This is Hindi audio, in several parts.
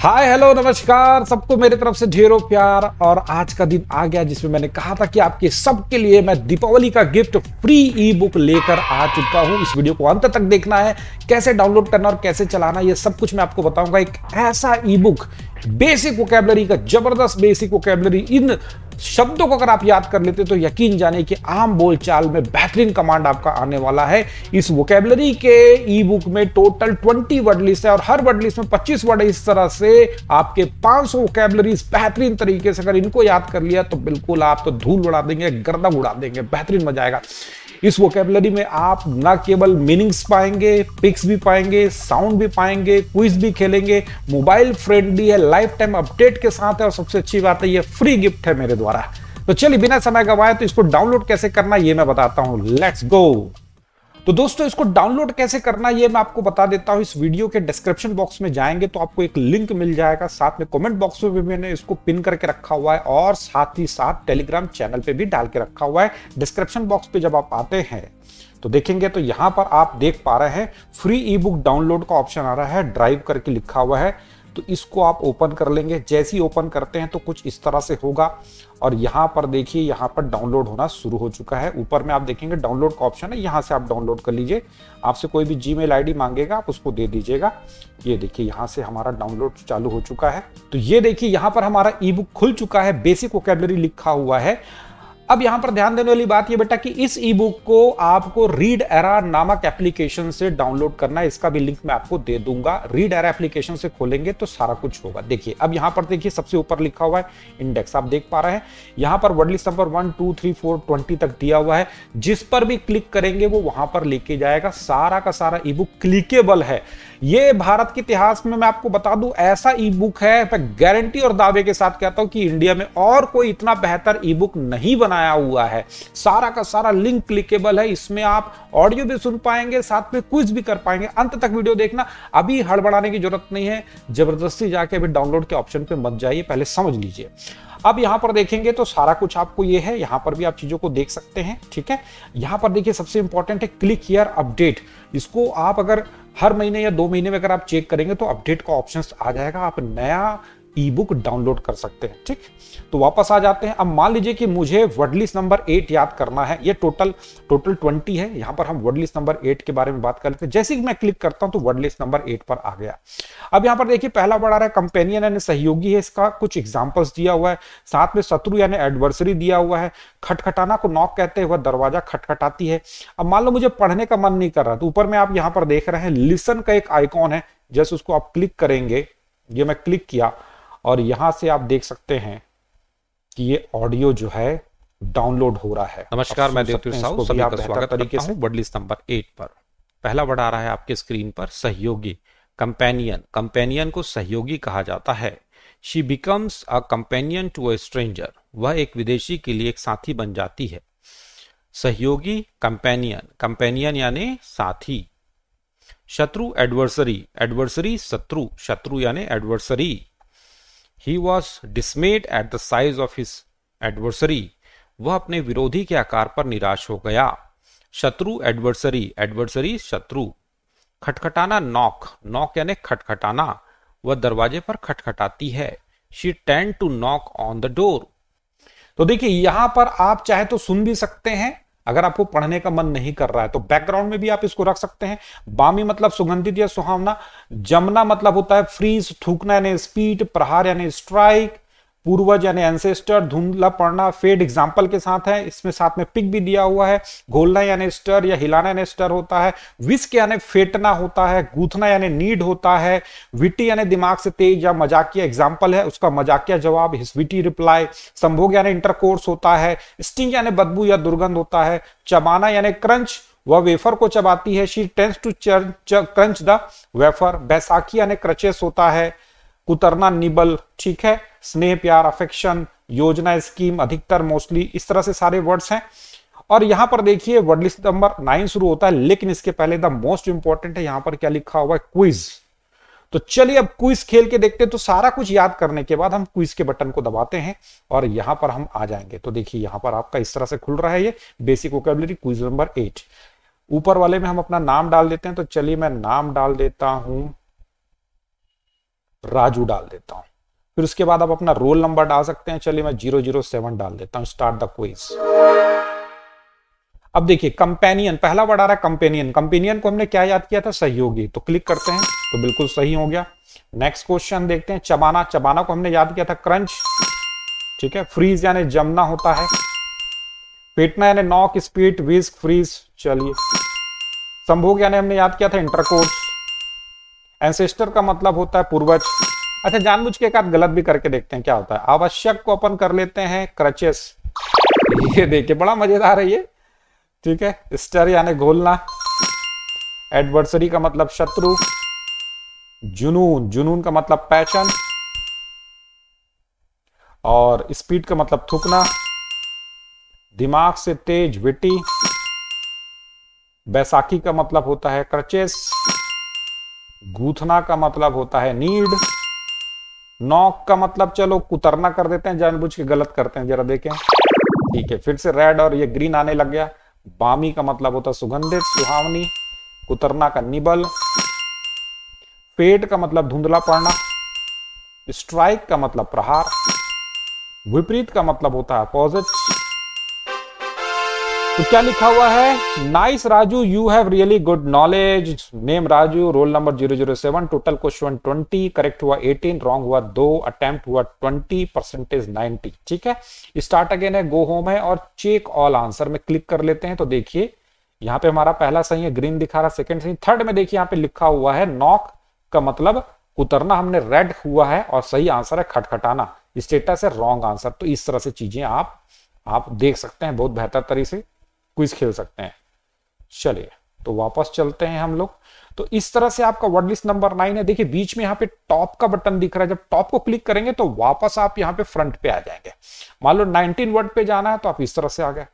हाय हेलो नमस्कार सबको मेरे तरफ से ढेरों प्यार और आज का दिन आ गया जिसमें मैंने कहा था कि आपके सबके लिए मैं दीपावली का गिफ्ट फ्री ई बुक लेकर आ चुका हूं इस वीडियो को अंत तक देखना है कैसे डाउनलोड करना और कैसे चलाना ये सब कुछ मैं आपको बताऊंगा एक ऐसा ई बुक बेसिक वोकेबलरी का जबरदस्त बेसिक वोकेबलरी इन शब्दों को अगर आप याद कर लेते तो यकीन जाने कि आम बोलचाल में बेहतरीन कमांड आपका आने वाला है इस वोकेबलरी के ई बुक में टोटल 20 वर्ड लिस्ट है और हर वर्ड लिस्ट में 25 वर्ड इस तरह से आपके 500 सौ वोकेबलरीज बेहतरीन तरीके से अगर इनको याद कर लिया तो बिल्कुल आप तो धूल उड़ा देंगे गर्दा उड़ा देंगे बेहतरीन मजा आएगा इस वोकेबलरी में आप न केवल मीनिंग्स पाएंगे पिक्स भी पाएंगे साउंड भी पाएंगे क्विज भी खेलेंगे मोबाइल फ्रेंडली है लाइफ टाइम अपडेट के साथ है और सबसे अच्छी बात है ये फ्री गिफ्ट है मेरे द्वारा तो चलिए बिना समय गवाए तो इसको डाउनलोड कैसे करना ये मैं बताता हूँ लेट्स गो तो दोस्तों इसको डाउनलोड कैसे करना ये मैं आपको बता देता हूं इस वीडियो के डिस्क्रिप्शन बॉक्स में जाएंगे तो आपको एक लिंक मिल जाएगा साथ में कमेंट बॉक्स में भी मैंने इसको पिन करके रखा हुआ है और साथ ही साथ टेलीग्राम चैनल पर भी डाल के रखा हुआ है डिस्क्रिप्शन बॉक्स पर जब आप आते हैं तो देखेंगे तो यहां पर आप देख पा रहे हैं फ्री ई बुक डाउनलोड का ऑप्शन आ रहा है ड्राइव करके लिखा हुआ है तो इसको आप ओपन कर लेंगे जैसे ही ओपन करते हैं तो कुछ इस तरह से होगा और यहाँ पर देखिए यहाँ पर डाउनलोड होना शुरू हो चुका है ऊपर में आप देखेंगे डाउनलोड का ऑप्शन है यहाँ से आप डाउनलोड कर लीजिए आपसे कोई भी जी मेल मांगेगा आप उसको दे दीजिएगा ये देखिए यहाँ से हमारा डाउनलोड चालू हो चुका है तो ये देखिए यहाँ पर हमारा ई बुक खुल चुका है बेसिक वोकेबलरी लिखा हुआ है अब यहां पर ध्यान देने वाली बात यह बेटा कि इस ई बुक को आपको रीड एरा नामक एप्लीकेशन से डाउनलोड करना है इसका भी लिंक मैं आपको दे दूंगा रीड एरा एप्लीकेशन से खोलेंगे तो सारा कुछ होगा देखिए अब यहां पर देखिए सबसे ऊपर लिखा हुआ है इंडेक्स आप देख पा रहे हैं यहां पर word list number one two three four twenty तक दिया हुआ है जिस पर भी क्लिक करेंगे वो वहां पर लेके जाएगा सारा का सारा ई बुक क्लिकेबल है ये भारत के इतिहास में मैं आपको बता दूं ऐसा ई बुक है मैं गारंटी और दावे के साथ कहता हूं कि इंडिया में और कोई इतना बेहतर ई बुक नहीं बनाया हुआ है सारा का सारा लिंक क्लिकेबल है इसमें आप ऑडियो भी सुन पाएंगे साथ में कुछ भी कर पाएंगे अंत तक वीडियो देखना अभी हड़बड़ाने की जरूरत नहीं है जबरदस्ती जाके अभी डाउनलोड के ऑप्शन पर मत जाइए पहले समझ लीजिए अब यहाँ पर देखेंगे तो सारा कुछ आपको ये है यहाँ पर भी आप चीज़ों को देख सकते हैं ठीक है यहाँ पर देखिए सबसे इंपॉर्टेंट है क्लिक हियर अपडेट इसको आप अगर हर महीने या दो महीने में अगर आप चेक करेंगे तो अपडेट का ऑप्शन आ जाएगा आप नया ई बुक डाउनलोड कर सकते हैं ठीक तो वापस आ जाते हैं अब मान लीजिए कि मुझे वर्ड नंबर एट याद करना है ये टोटल टोटल ट्वेंटी है यहाँ पर हम वर्ड नंबर एट के बारे में बात कर लेते हैं जैसे ही मैं क्लिक करता हूँ तो वर्ड नंबर एट पर आ गया अब यहाँ पर देखिए पहला बड़ा रहा है कंपेनियन यानी सहयोगी है इसका कुछ एग्जाम्पल्स दिया हुआ है साथ में शत्रु यानी एडवर्सरी दिया हुआ है खटखटाना को नॉक कहते हुए दरवाजा खटखटाती है अब मान लो मुझे पढ़ने का मन नहीं कर रहा तो ऊपर में आप यहाँ पर देख रहे हैं लिसन का एक आइकॉन है जैसे उसको आप क्लिक करेंगे ये मैं क्लिक किया और यहां से आप देख सकते हैं कि ये ऑडियो जो है डाउनलोड हो रहा है नमस्कार मैं देवती साहू सभी का स्वागत तरीके से बडलिस्ट नंबर एट पर पहला वर्ड आ रहा है आपके स्क्रीन पर सहयोगी कंपेनियन कंपेनियन को सहयोगी कहा जाता है she becomes a companion to a stranger वह एक विदेशी के लिए एक साथी बन जाती है सहयोगी कंपेनियन कंपेनियन यानी साथी शत्रु एडवर्सरी एडवर्सरी शत्रु शत्रु यानी adversary he was dismayed at the size of his adversary वह अपने विरोधी के आकार पर निराश हो गया शत्रु एडवर्सरी एडवर्सरी शत्रु खटखटाना नॉक नॉक यानी खटखटाना वह दरवाजे पर खटखटाती है she tends to knock on the door तो देखिए यहां पर आप चाहे तो सुन भी सकते हैं अगर आपको पढ़ने का मन नहीं कर रहा है तो बैकग्राउंड में भी आप इसको रख सकते हैं बामी मतलब सुगंधित या सुहावना जमना मतलब होता है फ्रीज थूकना यानी स्पीड प्रहार यानी स्ट्राइक पूर्वज यानी एंसेस्टर धुंधला पड़ना फेड एग्जाम्पल के साथ है इसमें साथ में पिक भी दिया हुआ है घोलना यानी स्टर या हिलाना यानी स्टर होता है विस्क यानी फेटना होता है गूथना यानी नीड होता है विटी यानी दिमाग से तेज या मजाकिया एग्जाम्पल है उसका मजाकिया जवाब हिस्विटी रिप्लाई संभोग यानी इंटरकोर्स होता है स्टिंग यानी बदबू या दुर्गंध होता है चबाना यानी क्रंच वह वेफर को चबाती है she tends to crunch the wafer बैसाखी यानी क्रचेस होता है कुतरना निबल ठीक है स्नेह प्यार अफेक्शन योजना स्कीम अधिकतर मोस्टली इस तरह से सारे वर्ड्स हैं और यहां पर देखिए वर्ड लिस्ट नंबर नाइन शुरू होता है लेकिन इसके पहले द मोस्ट इंपॉर्टेंट है यहां पर क्या लिखा हुआ है क्विज तो चलिए अब क्विज खेल के देखते हैं तो सारा कुछ याद करने के बाद हम क्विज के बटन को दबाते हैं और यहां पर हम आ जाएंगे तो देखिए यहां पर आपका इस तरह से खुल रहा है ये basic vocabulary quiz number eight ऊपर वाले में हम अपना नाम डाल देते हैं तो चलिए मैं नाम डाल देता हूं राजू डाल देता हूं फिर उसके बाद आप अपना रोल नंबर डाल सकते हैं चलिए मैं जीरो जीरो सेवन डाल देता हूं स्टार्ट द क्विज अब देखिए कंपेनियन पहला वर्ड आ रहा है कंपेनियन कंपेनियन को हमने क्या याद किया था सहयोगी तो क्लिक करते हैं तो बिल्कुल सही हो गया नेक्स्ट क्वेश्चन देखते हैं चबाना चबाना को हमने याद किया था क्रंच ठीक है फ्रीज यानी जमना होता है पेटना यानी नॉक स्पीड विस्क फ्रीज चलिए संभोग यानी हमने याद किया था इंटरकोर्स एंसेस्टर का मतलब होता है पूर्वज अच्छा जानबूझ के एक आध गलत भी करके देखते हैं क्या होता है आवश्यक को अपन कर लेते हैं क्रचेस ये देखिए बड़ा मजेदार है ये ठीक है स्टर यानी घोलना एडवर्सरी का मतलब शत्रु जुनून जुनून का मतलब पैशन और स्पीड का मतलब थूकना दिमाग से तेज विटी बैसाखी का मतलब होता है क्रचेस गूथना का मतलब होता है नीड नॉक का मतलब चलो कुतरना कर देते हैं जानबूझ के गलत करते हैं जरा देखें ठीक है फिर से रेड और ये ग्रीन आने लग गया बामी का मतलब होता है सुगंधित सुहावनी कुतरना का निबल पेट का मतलब धुंधला पड़ना स्ट्राइक का मतलब प्रहार विपरीत का मतलब होता है अपोजिट तो क्या लिखा हुआ है nice Raju you have really good knowledge name Raju roll number zero zero seven total question twenty correct हुआ एटीन रॉन्ग हुआ दो अटेम्प्ट हुआ ट्वेंटी परसेंटेज नाइनटी ठीक है स्टार्ट अगेन है गो होम है और चेक ऑल आंसर में क्लिक कर लेते हैं तो देखिए यहाँ पे हमारा पहला सही है ग्रीन दिखा रहा सेकंड सही थर्ड में देखिए यहाँ पे लिखा हुआ है नॉक का मतलब उतरना हमने रेड हुआ है और सही आंसर है खटखटाना स्टेटस है रॉन्ग आंसर तो इस तरह से चीजें आप आप देख सकते हैं बहुत बेहतर तरीके से क्विज खेल सकते हैं चलिए तो वापस चलते हैं हम लोग तो इस तरह से आपका वर्ड लिस्ट नंबर नाइन है देखिए बीच में यहाँ पे टॉप का बटन दिख रहा है जब टॉप को क्लिक करेंगे तो वापस आप यहाँ पे फ्रंट पे आ जाएंगे मान लो नाइनटीन वर्ड पे जाना है तो आप इस तरह से आ गए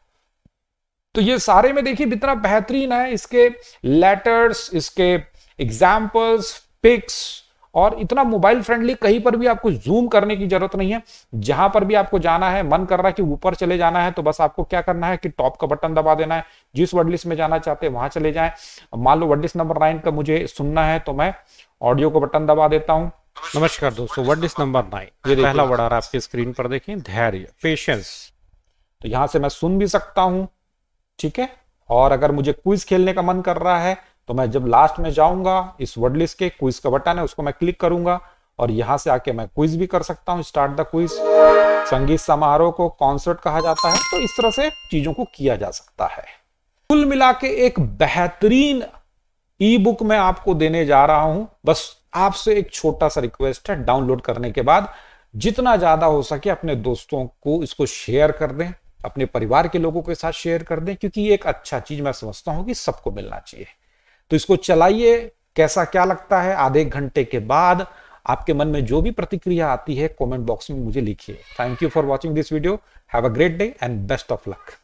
तो ये सारे में देखिए इतना बेहतरीन है इसके लेटर्स इसके एग्जाम्पल्स पिक्स और इतना मोबाइल फ्रेंडली कहीं पर भी आपको जूम करने की जरूरत नहीं है जहां पर भी आपको जाना है मन कर रहा है कि ऊपर चले जाना है तो बस आपको क्या करना है कि टॉप का बटन दबा देना है जिस वर्डलिस्ट में जाना चाहते हैं वहां चले जाए मान लो वर्डलिस्ट नंबर नाइन का मुझे सुनना है तो मैं ऑडियो का बटन दबा देता हूँ नमस्कार दोस्तों वर्डलिस्ट नंबर नाइन ये पहला वर्ड आ रहा है आपकी स्क्रीन पर देखें धैर्य पेशेंस तो यहां से मैं सुन भी सकता हूँ ठीक है और अगर मुझे क्विज खेलने का मन कर रहा है तो मैं जब लास्ट में जाऊंगा इस वर्ड लिस्ट के क्विज का बटन है उसको मैं क्लिक करूंगा और यहाँ से आके मैं क्विज भी कर सकता हूँ स्टार्ट द क्विज संगीत समारोह को कॉन्सर्ट कहा जाता है तो इस तरह से चीजों को किया जा सकता है कुल मिला के एक बेहतरीन ई बुक मैं आपको देने जा रहा हूं बस आपसे एक छोटा सा रिक्वेस्ट है डाउनलोड करने के बाद जितना ज्यादा हो सके अपने दोस्तों को इसको शेयर कर दें अपने परिवार के लोगों के साथ शेयर कर दें क्योंकि ये एक अच्छा चीज मैं समझता हूं कि सबको मिलना चाहिए तो इसको चलाइए कैसा क्या लगता है आधे घंटे के बाद आपके मन में जो भी प्रतिक्रिया आती है कमेंट बॉक्स में मुझे लिखिए thank you for watching this video have a great day and best of luck